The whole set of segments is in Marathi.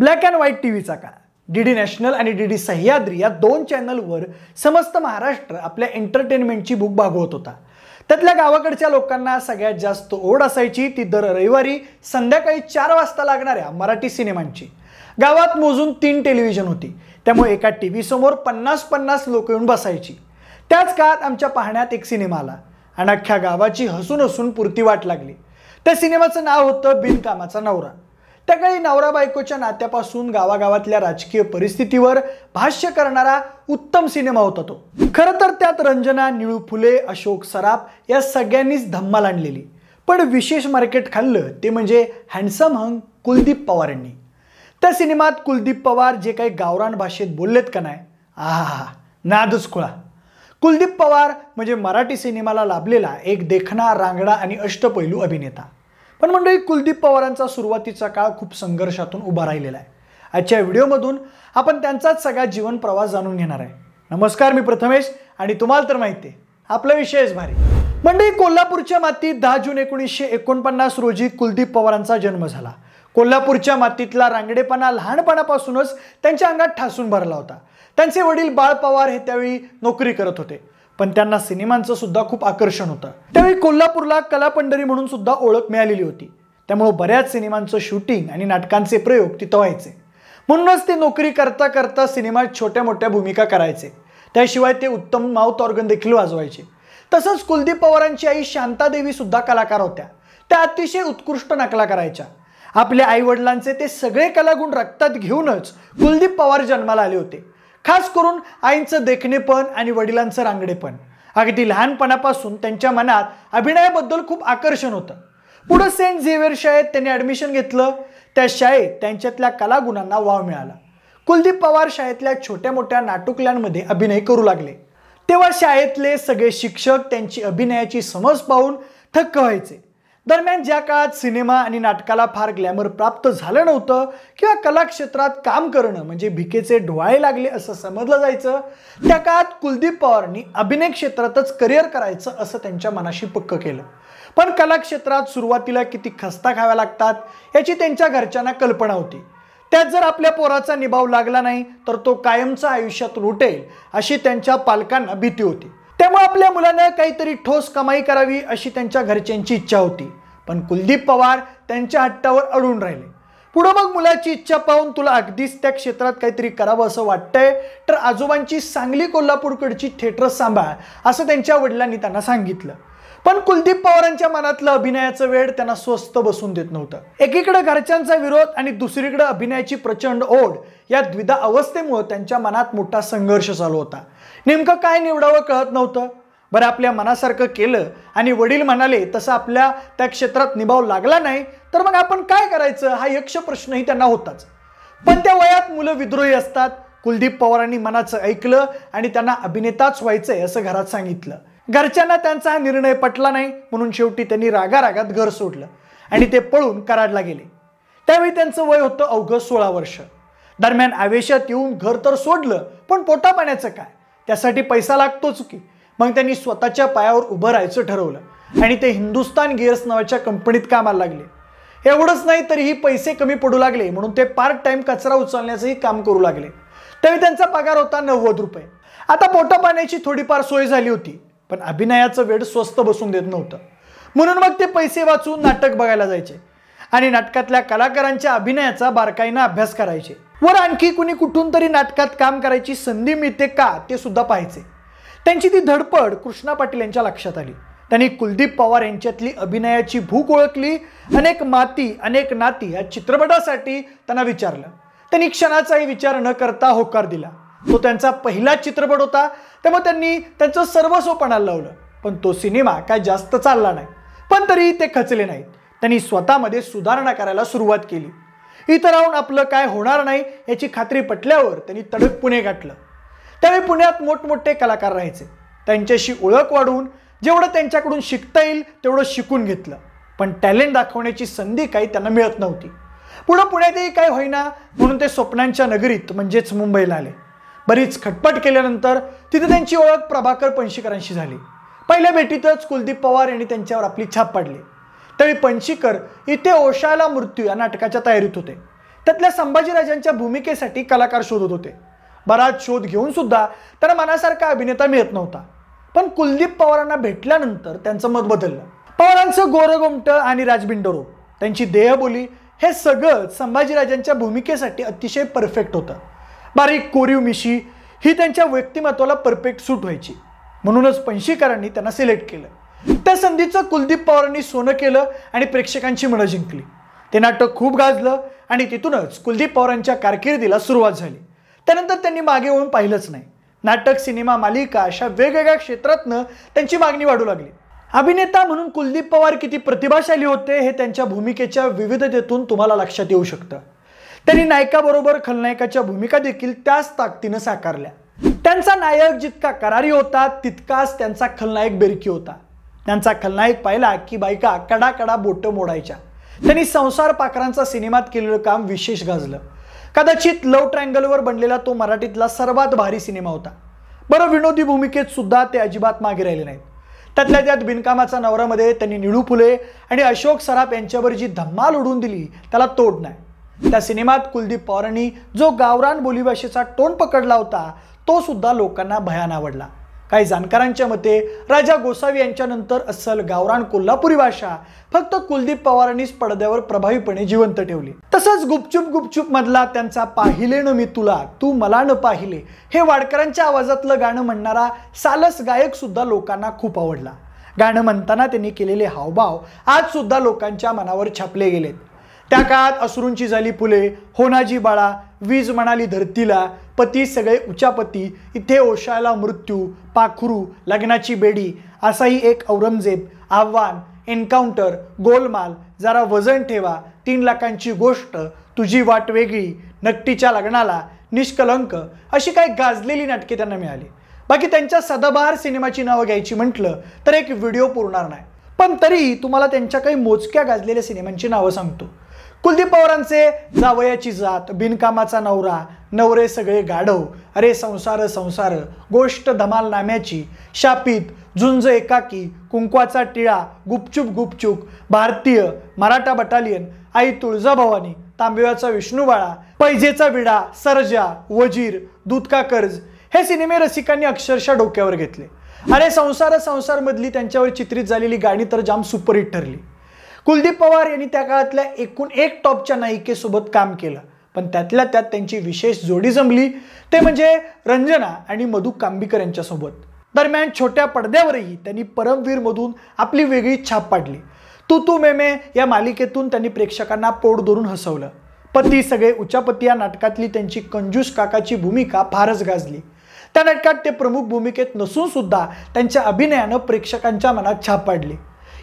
ब्लॅक अँड व्हाईट टी व्हीचा काळ डी डी नॅशनल आणि डी डी सह्याद्री या दोन चॅनलवर समस्त महाराष्ट्र आपल्या एंटरटेनमेंटची भूक भागवत होता त्यातल्या गावाकडच्या लोकांना सगळ्यात जास्त ओढ असायची ती दर रविवारी संध्याकाळी चार वाजता लागणाऱ्या मराठी सिनेमांची गावात मोजून तीन टेलिव्हिजन होती त्यामुळे एका टी समोर पन्नास पन्नास लोक येऊन बसायची त्याच काळात आमच्या पाहण्यात एक सिनेमा आला आणि अख्ख्या गावाची हसून हसून पुरती वाट लागली त्या सिनेमाचं नाव होतं बिनकामाचा नवरा त्यावेळी नवरा बायकोच्या नात्यापासून गावागावातल्या राजकीय परिस्थितीवर भाष्य करणारा उत्तम सिनेमा होता तो खरं तर त्यात रंजना निळू फुले अशोक सराफ या सगळ्यांनीच धम्माल आणलेली पण विशेष मार्केट खाल्लं ते म्हणजे हँडसम हंग कुलदीप पवार यांनी त्या सिनेमात कुलदीप पवार जे काही गावरान भाषेत बोललेत का नाही आहा नादच कुळा कुलदीप पवार म्हणजे मराठी सिनेमाला लाभलेला एक देखणा रांगडा आणि अष्टपैलू अभिनेता पण मंडळी कुलदीप पवारांचा सुरुवातीचा काळ खूप संघर्षातून उभा राहिलेला आहे आजच्या व्हिडिओमधून आपण त्यांचाच सगळा जीवन प्रवास जाणून घेणार आहे नमस्कार मी प्रथमेश आणि तुम्हाला तर माहिती आहे आपला विषयच भारी मंडळी कोल्हापूरच्या मातीत दहा जून एकोणीसशे एकोणपन्नास रोजी कुलदीप पवारांचा जन्म झाला कोल्हापूरच्या मातीतला रांगडेपणा लहानपणापासूनच त्यांच्या अंगात ठासून भरला होता त्यांचे वडील बाळ पवार हे त्यावेळी नोकरी करत होते पण त्यांना सिनेमांचं सुद्धा खूप आकर्षण होतं त्यावेळी कोल्हापूरला कला पंढरी म्हणून सुद्धा ओळख मिळालेली होती त्यामुळे बऱ्याच सिनेमांचं शूटिंग आणि नाटकांचे प्रयोग तिथं व्हायचे म्हणूनच ते नोकरी करता करता सिनेमात छोट्या मोठ्या भूमिका करायचे त्याशिवाय ते उत्तम माउथ ऑर्गन देखील वाजवायचे तसंच कुलदीप पवारांची आई शांतादेवी सुद्धा कलाकार होत्या त्या अतिशय उत्कृष्ट नकला करायच्या आपल्या आईवडिलांचे ते सगळे कलागुण रक्तात घेऊनच कुलदीप पवार जन्माला आले होते खास करून आईंचं देखणेपण आणि वडिलांचं रांगडेपण अगदी लहानपणापासून त्यांच्या मनात अभिनयाबद्दल खूप आकर्षण होतं पुढं सेंट झेवियर शाळेत त्यांनी ॲडमिशन घेतलं त्या शाळेत त्यांच्यातल्या कलागुणांना वाव मिळाला कुलदीप पवार शाळेतल्या छोट्या मोठ्या नाटुकल्यांमध्ये अभिनय करू लागले तेव्हा शाळेतले सगळे शिक्षक त्यांची अभिनयाची समज पाहून थक्क व्हायचे दरम्यान ज्या काळात सिनेमा आणि नाटकाला फार ग्लॅमर प्राप्त झालं नव्हतं किंवा कलाक्षेत्रात काम करणं म्हणजे भिकेचे डोळे लागले असं समजलं जायचं त्या काळात कुलदीप पवारनी अभिनय क्षेत्रातच करिअर करायचं असं त्यांच्या मनाशी पक्क केलं पण कलाक्षेत्रात सुरुवातीला किती खस्ता खाव्या लागतात याची त्यांच्या घरच्यांना कल्पना होती त्यात जर आपल्या पोराचा निभाव लागला नाही तर तो कायमचा आयुष्यात लुटेल अशी त्यांच्या पालकांना भीती होती त्यामुळे आपल्या मुलानं काहीतरी ठोस कमाई करावी अशी त्यांच्या घरच्यांची इच्छा होती पण कुलदीप पवार त्यांच्या हट्टावर अडून राहिले पुढं मग मुलाची इच्छा पाहून तुला अगदीच त्या क्षेत्रात काहीतरी करावं असं वाटतंय तर आजोबांची सांगली कोल्हापूरकडची थिएटर सांभाळ असं त्यांच्या वडिलांनी त्यांना सांगितलं पण कुलदीप पवारांच्या मनातलं अभिनयाचं वेळ त्यांना स्वस्त बसून देत नव्हतं एकीकडे घरच्यांचा विरोध आणि दुसरीकडे अभिनयाची प्रचंड ओढ या द्विधा अवस्थेमुळे त्यांच्या मनात मोठा संघर्ष चालू होता नेमकं काय निवडावं कळत नव्हतं बरं आपल्या मनासारखं केलं आणि वडील म्हणाले तसं आपल्या त्या क्षेत्रात निभाव लागला नाही तर मग आपण काय करायचं हा यक्ष प्रश्नही त्यांना होताच पण त्या वयात मुलं विद्रोही असतात कुलदीप पवारांनी मनाचं ऐकलं आणि त्यांना अभिनेताच व्हायचंय असं घरात सांगितलं घरच्यांना त्यांचा हा निर्णय पटला नाही म्हणून शेवटी त्यांनी रागारागात घर सोडलं आणि ते पळून कराडला गेले त्यावेळी त्यांचं वय होतं अवघं सोळा वर्ष दरम्यान आवेशात येऊन घर तर सोडलं पण पोटापाण्याचं काय त्यासाठी पैसा लागतोच की मग त्यांनी स्वतःच्या पायावर उभं राहायचं ठरवलं आणि ते हिंदुस्तान गिअर्स नावाच्या कंपनीत कामाला लागले एवढंच नाही तरीही पैसे कमी पडू लागले म्हणून ते पार्ट टाइम कचरा उचलण्याचंही काम करू लागले तरी त्यांचा पगार होता नव्वद रुपये आता पोटापाण्याची थोडीफार सोय झाली होती पण अभिनयाचं वेळ स्वस्त बसून देत नव्हतं म्हणून मग ते पैसे वाचून नाटक बघायला जायचे आणि नाटकातल्या कलाकारांच्या अभिनयाचा बारकाईनं अभ्यास करायचे वर आणखी कुणी कुठून तरी नाटकात काम करायची संधी मिळते का ते सुद्धा पाहायचे त्यांची ती धडपड कृष्णा पाटील यांच्या लक्षात आली त्यांनी कुलदीप पवार यांच्यातली अभिनयाची भूक ओळखली अनेक माती अनेक नाती या चित्रपटासाठी त्यांना विचारलं त्यांनी क्षणाचाही विचार न करता होकार दिला तो त्यांचा पहिला चित्रपट होता त्यामुळे त्यांनी त्यांचं सर्वस्वपणाला लावलं पण तो सिनेमा काय जास्त चालला नाही पण तरी ते खचले नाहीत त्यांनी स्वतःमध्ये सुधारणा करायला सुरुवात केली इथं राहून आपलं काय होणार नाही याची खात्री पटल्यावर त्यांनी तडक पुणे गाठलं त्यावेळी पुण्यात मोठमोठे कलाकार राहायचे त्यांच्याशी ओळख वाढवून जेवढं त्यांच्याकडून शिकता येईल तेवढं शिकून घेतलं पण टॅलेंट दाखवण्याची संधी काही त्यांना मिळत नव्हती पुढं पुण्यातही काय होईना म्हणून ते स्वप्नांच्या नगरीत म्हणजेच मुंबईला आले बरीच खटपट केल्यानंतर तिथे त्यांची ओळख प्रभाकर पणशीकरांशी झाली पहिल्या भेटीतच कुलदीप पवार यांनी त्यांच्यावर आपली छाप पाडली त्यावेळी पणशीकर इथे ओशाला मृत्यू या नाटकाच्या तयारीत होते त्यातल्या संभाजीराजांच्या भूमिकेसाठी कलाकार शोधत होते बराच शोध घेऊन सुद्धा त्यांना मनासारखा अभिनेता मिळत नव्हता पण कुलदीप पवारांना भेटल्यानंतर त्यांचं मत बदललं पवारांचं गोरगोमट आणि राजबिंडोरो त्यांची देहबोली हे सगळं संभाजीराजांच्या भूमिकेसाठी अतिशय परफेक्ट होतं बारीक कोरीव मिशी ही त्यांच्या व्यक्तिमत्वाला परफेक्ट सूट व्हायची म्हणूनच पंशीकरांनी त्यांना सिलेक्ट केलं त्या संधीचं कुलदीप पवारांनी सोनं केलं आणि प्रेक्षकांची मनं जिंकली ते नाटक खूप गाजलं आणि तिथूनच कुलदीप पवारांच्या कारकिर्दीला सुरुवात झाली त्यानंतर त्यांनी मागे होऊन पाहिलंच नाही नाटक सिनेमा मालिका अशा वेगवेगळ्या क्षेत्रातनं त्यांची मागणी वाढू लागली अभिनेता म्हणून कुलदीप पवार किती प्रतिभाशाली होते हे त्यांच्या भूमिकेच्या विविधतेतून तुम्हाला लक्षात येऊ शकतं त्यांनी नायकाबरोबर खलनायकाच्या भूमिका देखील त्याच ताकदीनं साकारल्या त्यांचा नायक जितका करारी होता तितकाच त्यांचा खलनायक बेरकी होता त्यांचा खलनायक पाहिला की बायका कडाकडा बोट मोडायच्या त्यांनी संसार पाखरांचा सिनेमात केलेलं काम विशेष गाजलं कदाचित लव ट्रँगलवर बनलेला तो मराठीतला सर्वात भारी सिनेमा होता बरं विनोदी भूमिकेत सुद्धा ते अजिबात मागे राहिले नाहीत त्यातल्या त्यात बिनकामाचा नवरामध्ये त्यांनी निळू फुले आणि अशोक सराफ यांच्यावर जी धम्माल उडून दिली त्याला तोड नाही त्या सिनेमात कुलदीप पवारांनी जो गावरान बोलीभाषेचा टोन पकडला होता तो सुद्धा लोकांना भयान आवडला काही जाणकारांच्या मते राजा गोसावी यांच्यानंतर अस्सल गावरान कोल्हापुरी भाषा फक्त कुलदीप पवारांनीच पडद्यावर प्रभावीपणे जिवंत ठेवली तसंच गुपचूप गुपचूप मधला त्यांचा पाहिले न मी तुला तू मला न पाहिले हे वाडकरांच्या आवाजातलं गाणं म्हणणारा सालस गायक सुद्धा लोकांना खूप आवडला गाणं म्हणताना त्यांनी केलेले हावभाव आज सुद्धा लोकांच्या मनावर छापले गेलेत त्या काळात असुरूंची झाली फुले होनाजी बाळा वीज म्हणाली धरतीला पती सगळे उचापती इथे ओशाला मृत्यू पाखरू लग्नाची बेडी असाही एक औरंगजेब आव्हान एन्काउंटर गोलमाल जरा वजन ठेवा तीन लाखांची गोष्ट तुझी वाट वेगळी नकटीच्या लग्नाला निष्कलंक अशी काही गाजलेली नाटके त्यांना मिळाली बाकी त्यांच्या सदाबहार सिनेमाची नावं घ्यायची म्हटलं तर एक व्हिडिओ पुरणार नाही पण तरी तुम्हाला त्यांच्या काही मोजक्या गाजलेल्या सिनेमांची नावं सांगतो कुलदीप पवारांचे जावयाची जात बिनकामाचा नवरा नवरे सगळे गाढव अरे संसार संसार गोष्ट धमाल नाम्याची शापित झुंज एकाकी कुंकवाचा टिळा गुपचूप गुपचूक भारतीय मराठा बटालियन आई तुळजाभवानी तांबव्याचा विष्णूबाळा पैजेचा विडा सरजा वजीर दूतका कर्ज हे सिनेमे रसिकांनी अक्षरशः डोक्यावर घेतले अरे संसार संसारमधली त्यांच्यावर चित्रित झालेली गाणी तर जाम सुपरहिट ठरली कुलदीप पवार यांनी त्या काळातल्या एकूण एक टॉपच्या नायिकेसोबत काम केलं पण त्यातल्या त्यात त्यांची विशेष जोडी जमली ते म्हणजे रंजना आणि मधु कांबीकर यांच्यासोबत दरम्यान छोट्या पडद्यावरही त्यांनी परमवीरमधून आपली वेगळी छाप पाडली तू तू मेमे या मालिकेतून त्यांनी प्रेक्षकांना पोट धरून हसवलं पती सगळे उच्चापती या नाटकातली त्यांची कंजूस काकाची भूमिका फारच गाजली त्या नाटकात ते प्रमुख भूमिकेत नसून सुद्धा त्यांच्या अभिनयानं प्रेक्षकांच्या मनात छाप पाडली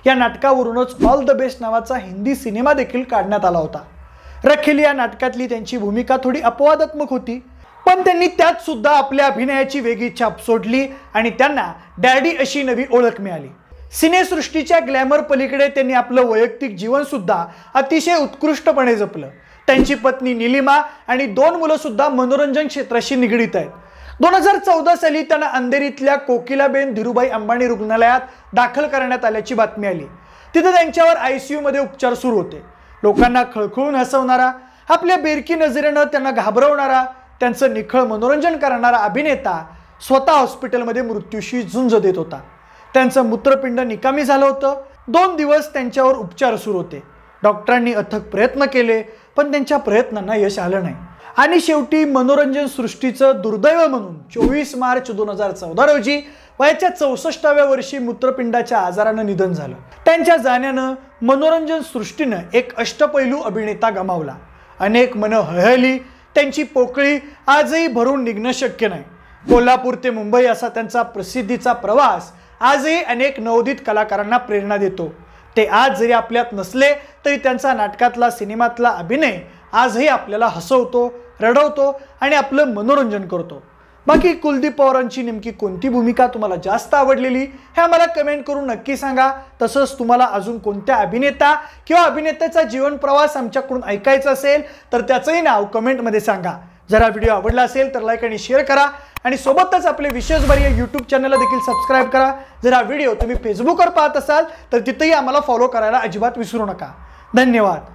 या नाटकावरूनच ऑल द बेस्ट नावाचा हिंदी सिनेमा देखील काढण्यात आला होता रखेल या नाटकातली त्यांची भूमिका थोडी अपवादात्मक होती पण त्यांनी त्यात सुद्धा आपल्या अभिनयाची वेगळी छाप सोडली आणि त्यांना डॅडी अशी नवी ओळख मिळाली सिनेसृष्टीच्या ग्लॅमर पलीकडे त्यांनी आपलं वैयक्तिक जीवनसुद्धा अतिशय उत्कृष्टपणे जपलं त्यांची पत्नी निलिमा आणि दोन मुलंसुद्धा मनोरंजन क्षेत्राशी निगडीत आहेत दोन हजार चौदा साली त्यांना अंधेरीतल्या कोकिलाबेन धीरुभाई अंबानी रुग्णालयात दाखल करण्यात आल्याची बातमी आली तिथे त्यांच्यावर आय सी मध्ये उपचार सुरू होते लोकांना खळखळून हसवणारा आपल्या बेरकी नजरेनं त्यांना घाबरवणारा त्यांचं निखळ मनोरंजन करणारा अभिनेता स्वतः हॉस्पिटलमध्ये मृत्यूशी झुंज देत होता त्यांचं मूत्रपिंड निकामी झालं होतं दोन दिवस त्यांच्यावर उपचार सुरू होते डॉक्टरांनी अथक प्रयत्न केले पण त्यांच्या प्रयत्नांना यश आलं नाही आणि शेवटी मनोरंजन सृष्टीचं दुर्दैव म्हणून चोवीस मार्च दोन हजार चौदा रोजी वयाच्या चौसष्टाव्या वर्षी मूत्रपिंडाच्या आजारानं निधन झालं त्यांच्या जाण्यानं मनोरंजन सृष्टीनं एक अष्टपैलू अभिनेता गमावला अनेक मनं हळहली त्यांची पोकळी आजही भरून निघणं शक्य नाही कोल्हापूर ते मुंबई असा त्यांचा प्रसिद्धीचा प्रवास आजही अनेक नवोदित कलाकारांना प्रेरणा देतो ते आज जरी आपल्यात नसले तरी त्यांचा नाटकातला सिनेमातला अभिनय आजही आपल्याला हसवतो रडवतो आणि आपलं मनोरंजन करतो बाकी कुलदीप पवारांची नेमकी कोणती भूमिका तुम्हाला जास्त आवडलेली हे आम्हाला कमेंट करून नक्की सांगा तसंच तुम्हाला अजून कोणत्या अभिनेता किंवा अभिनेत्याचा जीवन प्रवास आमच्याकडून ऐकायचा असेल तर त्याचंही नाव कमेंटमध्ये सांगा जर हा व्हिडिओ आवडला असेल तर लाईक आणि शेअर करा आणि सोबतच आपले विशेष या यूट्यूब चॅनलला देखील सबस्क्राईब करा जर हा व्हिडिओ तुम्ही फेसबुकवर पाहत असाल तर तिथेही आम्हाला फॉलो करायला अजिबात विसरू नका धन्यवाद